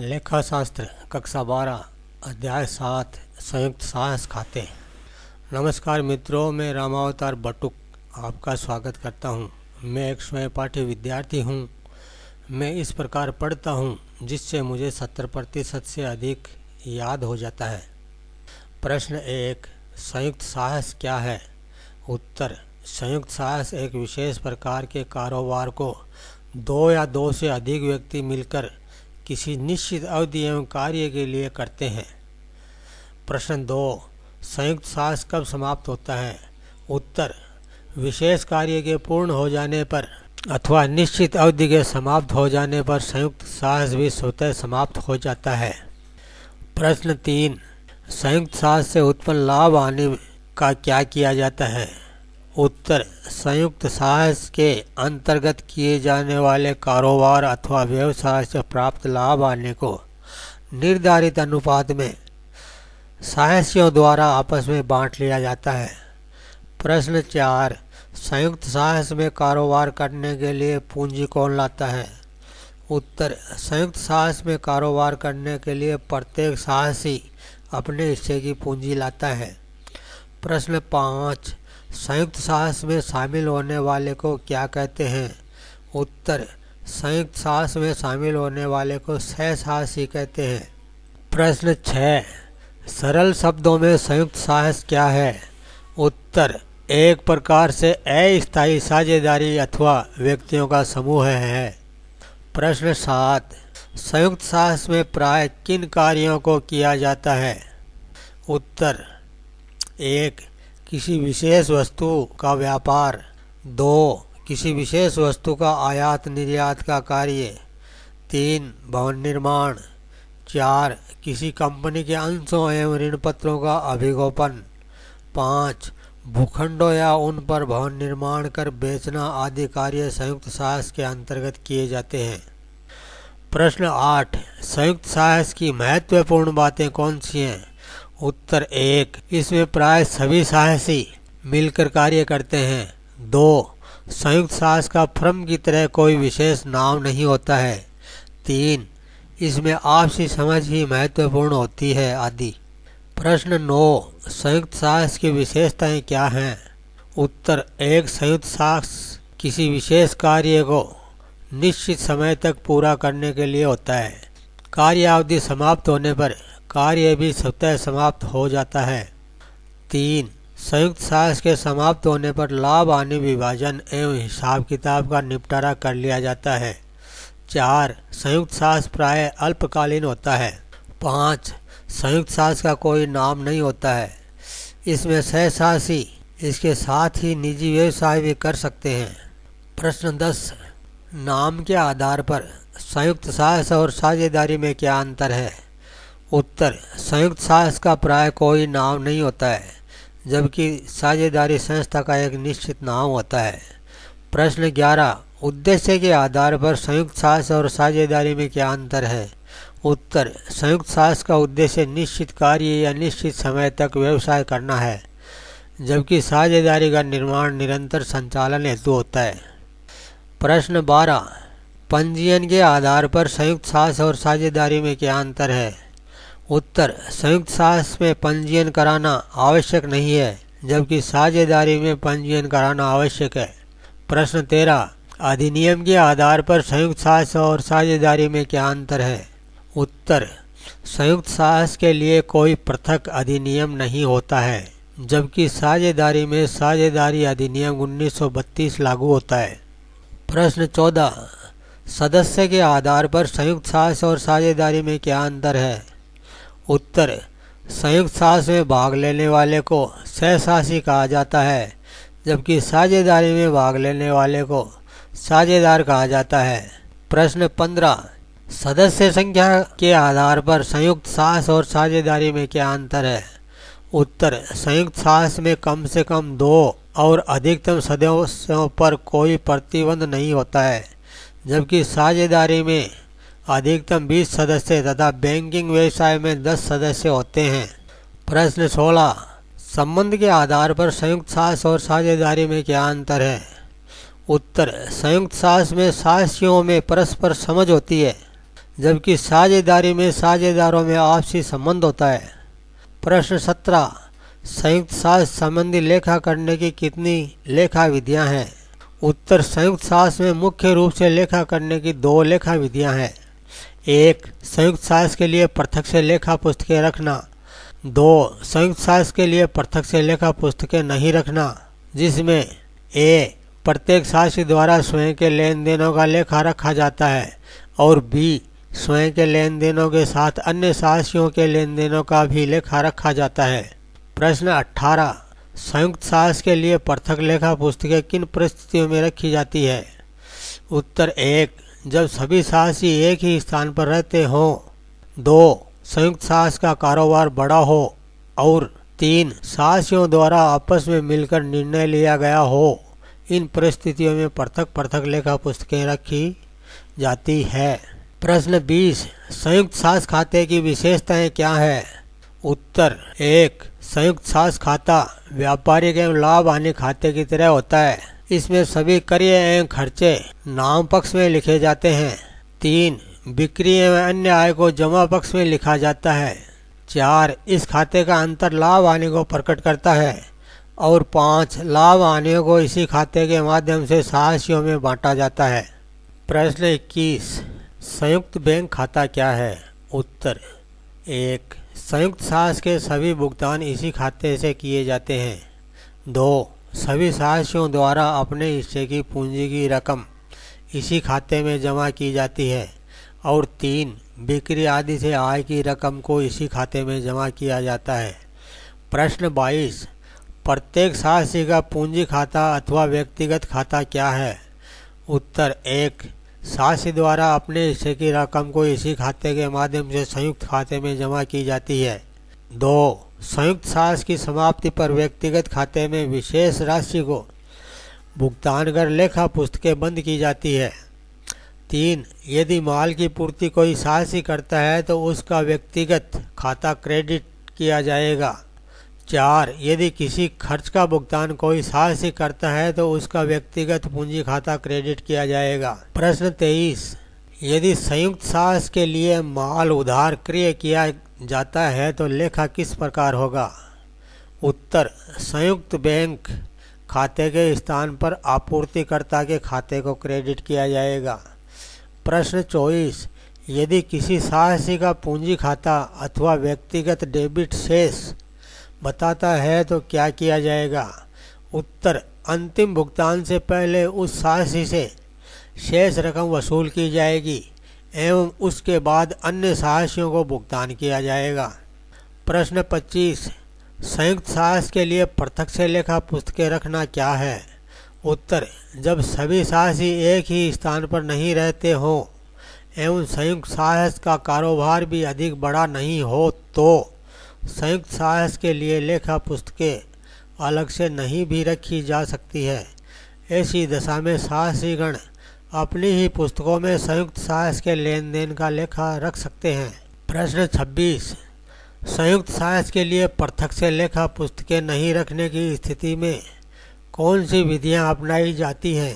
लेखा शास्त्र कक्षा बारह अध्याय सात संयुक्त साहस खाते नमस्कार मित्रों मैं रामावतार बटुक आपका स्वागत करता हूँ मैं एक स्वयं पाठ्य विद्यार्थी हूँ मैं इस प्रकार पढ़ता हूँ जिससे मुझे सत्तर प्रतिशत से अधिक याद हो जाता है प्रश्न एक संयुक्त साहस क्या है उत्तर संयुक्त साहस एक विशेष प्रकार के कारोबार को दो या दो से अधिक व्यक्ति मिलकर किसी निश्चित अवधि एवं कार्य के लिए करते हैं प्रश्न दो संयुक्त साहस कब समाप्त होता है उत्तर विशेष कार्य के पूर्ण हो जाने पर अथवा निश्चित अवधि के समाप्त हो जाने पर संयुक्त साहस भी स्वतः समाप्त हो जाता है प्रश्न तीन संयुक्त साहस से उत्पन्न लाभ आने का क्या किया जाता है उत्तर संयुक्त साहस के अंतर्गत किए जाने वाले कारोबार अथवा व्यवसाय से प्राप्त लाभ आने को निर्धारित अनुपात में साहसियों द्वारा आपस में बांट लिया जाता है प्रश्न चार संयुक्त साहस में कारोबार करने के लिए पूंजी कौन लाता है उत्तर संयुक्त साहस में कारोबार करने के लिए प्रत्येक साहसी अपने हिस्से की पूंजी लाता है प्रश्न पाँच संयुक्त साहस में शामिल होने वाले को क्या कहते हैं उत्तर संयुक्त साहस में शामिल होने वाले को सह साहसी कहते हैं प्रश्न छः सरल शब्दों में संयुक्त साहस क्या है उत्तर एक प्रकार से अस्थायी साझेदारी अथवा व्यक्तियों का समूह है प्रश्न सात संयुक्त साहस में प्राय किन कार्यों को किया जाता है उत्तर एक किसी विशेष वस्तु का व्यापार दो किसी विशेष वस्तु का आयात निर्यात का कार्य तीन भवन निर्माण चार किसी कंपनी के अंशों एवं ऋण पत्रों का अभिगोपन पाँच भूखंडों या उन पर भवन निर्माण कर बेचना आदि कार्य संयुक्त साहस के अंतर्गत किए जाते हैं प्रश्न आठ संयुक्त साहस की महत्वपूर्ण बातें कौन सी हैं उत्तर एक इसमें प्राय सभी साहसी मिलकर कार्य करते हैं दो संयुक्त साहस का फ्रम की तरह कोई विशेष नाम नहीं होता है तीन इसमें आपसी समझ ही महत्वपूर्ण होती है आदि प्रश्न नौ संयुक्त साहस की विशेषताएं क्या हैं उत्तर एक संयुक्त साहस किसी विशेष कार्य को निश्चित समय तक पूरा करने के लिए होता है कार्यावधि समाप्त होने पर कार्य भी स्वतः समाप्त हो जाता है तीन संयुक्त साहस के समाप्त होने पर लाभ आने विभाजन एवं हिसाब किताब का निपटारा कर लिया जाता है चार संयुक्त साहस प्राय अल्पकालीन होता है पाँच संयुक्त साहस का कोई नाम नहीं होता है इसमें सह सास इसके साथ ही निजी व्यवसाय भी कर सकते हैं प्रश्न दस नाम के आधार पर संयुक्त साहस और साझेदारी में क्या अंतर है उत्तर संयुक्त साहस का प्राय कोई नाम नहीं होता है जबकि साझेदारी संस्था का एक निश्चित नाम होता है प्रश्न ग्यारह उद्देश्य के आधार पर संयुक्त साहस और साझेदारी में क्या अंतर है उत्तर संयुक्त साहस का उद्देश्य निश्चित कार्य या निश्चित समय तक व्यवसाय करना है जबकि साझेदारी का निर्माण निरंतर संचालन हेतु होता है प्रश्न बारह पंजीयन के आधार पर संयुक्त साहस और साझेदारी में क्या अंतर है उत्तर संयुक्त साहस में पंजीयन कराना आवश्यक नहीं है जबकि साझेदारी में पंजीयन कराना आवश्यक है प्रश्न तेरह अधिनियम के आधार पर संयुक्त साहस और साझेदारी में क्या अंतर है उत्तर संयुक्त साहस के लिए कोई पृथक अधिनियम नहीं होता है जबकि साझेदारी में साझेदारी अधिनियम 1932 लागू होता है प्रश्न चौदह सदस्य के आधार पर संयुक्त साहस और साझेदारी में क्या अंतर है उत्तर संयुक्त साहस में भाग लेने वाले को सहसाहसी कहा जाता है जबकि साझेदारी में भाग लेने वाले को साझेदार कहा जाता है प्रश्न पंद्रह सदस्य संख्या के आधार पर संयुक्त साहस और साझेदारी में क्या अंतर है उत्तर संयुक्त साहस में कम से कम दो और अधिकतम सदस्यों पर कोई प्रतिबंध नहीं होता है जबकि साझेदारी में अधिकतम 20 सदस्य तथा बैंकिंग व्यवसाय में 10 सदस्य होते हैं प्रश्न 16 संबंध के आधार पर संयुक्त सास और साझेदारी में क्या अंतर है उत्तर संयुक्त सास में सासियों में परस्पर समझ होती है जबकि साझेदारी में साझेदारों में आपसी संबंध होता है प्रश्न सत्रह संयुक्त सास संबंधी लेखा करने की कितनी लेखा विधियाँ हैं उत्तर संयुक्त सास में मुख्य रूप से लेखा करने की दो लेखा विधियाँ हैं एक संयुक्त साहस के लिए पृथक से लेखा पुस्तकें रखना दो संयुक्त साहस के लिए पृथक से लेखा पुस्तकें नहीं रखना जिसमें ए प्रत्येक साक्ष्य द्वारा स्वयं के लेन देनों का लेखा रखा जाता है और बी स्वयं के लेन देनों के साथ अन्य साहसियों के लेन देनों का भी लेखा रखा जाता है प्रश्न 18 संयुक्त साहस के लिए पृथक लेखा पुस्तकें किन परिस्थितियों में रखी जाती है उत्तर एक जब सभी साहसी एक ही स्थान पर रहते हो दो संयुक्त साहस का कारोबार बड़ा हो और तीन साहसियों द्वारा आपस में मिलकर निर्णय लिया गया हो इन परिस्थितियों में पृथक पृथक लेखा पुस्तकें रखी जाती है प्रश्न 20 संयुक्त साहस खाते की विशेषताएं क्या है उत्तर एक संयुक्त साहस खाता व्यापारिक एवं लाभ आने खाते की तरह होता है इसमें सभी क्रय एवं खर्चे नाम पक्ष में लिखे जाते हैं तीन बिक्री एवं अन्य आय को जमा पक्ष में लिखा जाता है चार इस खाते का अंतर लाभ आने को प्रकट करता है और पाँच लाभ आने को इसी खाते के माध्यम से साहसियों में बांटा जाता है प्रश्न इक्कीस संयुक्त बैंक खाता क्या है उत्तर एक संयुक्त साहस के सभी भुगतान इसी खाते से किए जाते हैं दो सभी सदस्यों द्वारा अपने हिस्से की पूंजी की रकम इसी खाते में जमा की जाती है और तीन बिक्री आदि से आय की रकम को इसी खाते में जमा किया जाता है प्रश्न बाईस प्रत्येक सदस्य का पूंजी खाता अथवा व्यक्तिगत खाता क्या है उत्तर एक सदस्य द्वारा अपने हिस्से की रकम को इसी खाते के माध्यम से संयुक्त खाते में जमा की जाती है दो संयुक्त साहस की समाप्ति पर व्यक्तिगत खाते में विशेष राशि को भुगतान कर लेखा पुस्तकें बंद की जाती है तीन यदि माल की पूर्ति कोई साहस ही करता है तो उसका व्यक्तिगत खाता क्रेडिट किया जाएगा चार यदि किसी खर्च का भुगतान कोई साहस ही करता है तो उसका व्यक्तिगत पूंजी खाता क्रेडिट किया जाएगा प्रश्न तेईस यदि संयुक्त साहस के लिए माल उधार क्रिय किया जाता है तो लेखा किस प्रकार होगा उत्तर संयुक्त बैंक खाते के स्थान पर आपूर्तिकर्ता के खाते को क्रेडिट किया जाएगा प्रश्न चौबीस यदि किसी साहसी का पूंजी खाता अथवा व्यक्तिगत डेबिट शेष बताता है तो क्या किया जाएगा उत्तर अंतिम भुगतान से पहले उस साहसी से शेष रकम वसूल की जाएगी एवं उसके बाद अन्य साहसियों को भुगतान किया जाएगा प्रश्न 25 संयुक्त साहस के लिए पृथक से लेखा पुस्तकें रखना क्या है उत्तर जब सभी साहसी एक ही स्थान पर नहीं रहते हो एवं संयुक्त साहस का कारोबार भी अधिक बड़ा नहीं हो तो संयुक्त साहस के लिए लेखा पुस्तकें अलग से नहीं भी रखी जा सकती है ऐसी दशा में साहसीगण अपनी ही पुस्तकों में संयुक्त साहस के लेन देन का लेखा रख सकते हैं प्रश्न 26 संयुक्त साहस के लिए पृथक से लेखा पुस्तकें नहीं रखने की स्थिति में कौन सी विधियां अपनाई जाती हैं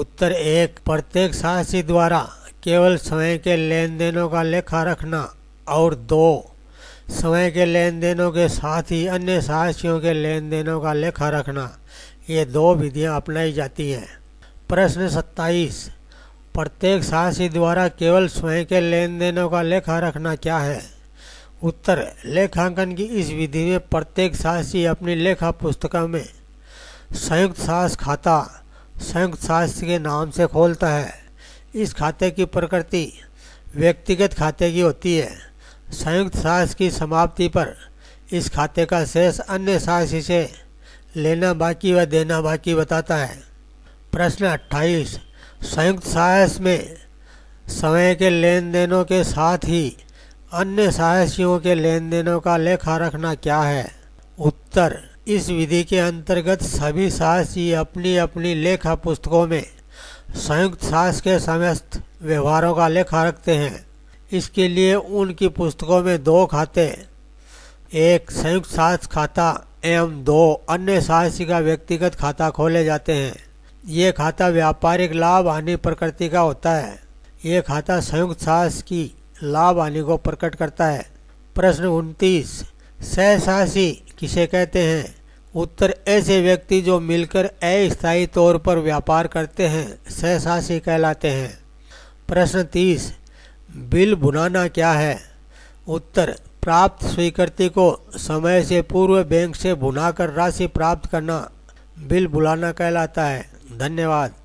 उत्तर एक प्रत्येक साहसी द्वारा केवल समय के लेन देनों का लेखा रखना और दो समय के लेन देनों के साथ ही अन्य साहसियों के लेन देनों का लेखा रखना ये दो विधियां अपनाई जाती हैं प्रश्न सत्ताईस प्रत्येक साहसी द्वारा केवल स्वयं के लेन देनों का लेखा रखना क्या है उत्तर लेखांकन की इस विधि में प्रत्येक साहसी अपनी लेखा पुस्तका में संयुक्त साहस खाता संयुक्त साहस के नाम से खोलता है इस खाते की प्रकृति व्यक्तिगत खाते की होती है संयुक्त साहस की समाप्ति पर इस खाते का शेष अन्य साहसी से लेना बाकी व देना बाकी बताता है प्रश्न 28 संयुक्त साहस में समय के लेन देनों के साथ ही अन्य साहसियों के लेन देनों का लेखा रखना क्या है उत्तर इस विधि के अंतर्गत सभी साहसी अपनी अपनी लेखा पुस्तकों में संयुक्त साहस के समस्त व्यवहारों का लेखा रखते हैं इसके लिए उनकी पुस्तकों में दो खाते एक संयुक्त साहस खाता एवं दो अन्य साहसी का व्यक्तिगत खाता खोले जाते हैं ये खाता व्यापारिक लाभ हानि प्रकृति का होता है ये खाता संयुक्त साहस की लाभ हानि को प्रकट करता है प्रश्न उनतीस सहसासी किसे कहते हैं उत्तर ऐसे व्यक्ति जो मिलकर अस्थायी तौर पर व्यापार करते हैं सहसासी कहलाते हैं प्रश्न तीस बिल भुनाना क्या है उत्तर प्राप्त स्वीकृति को समय से पूर्व बैंक से भुनाकर राशि प्राप्त करना बिल बुलाना कहलाता है धन्यवाद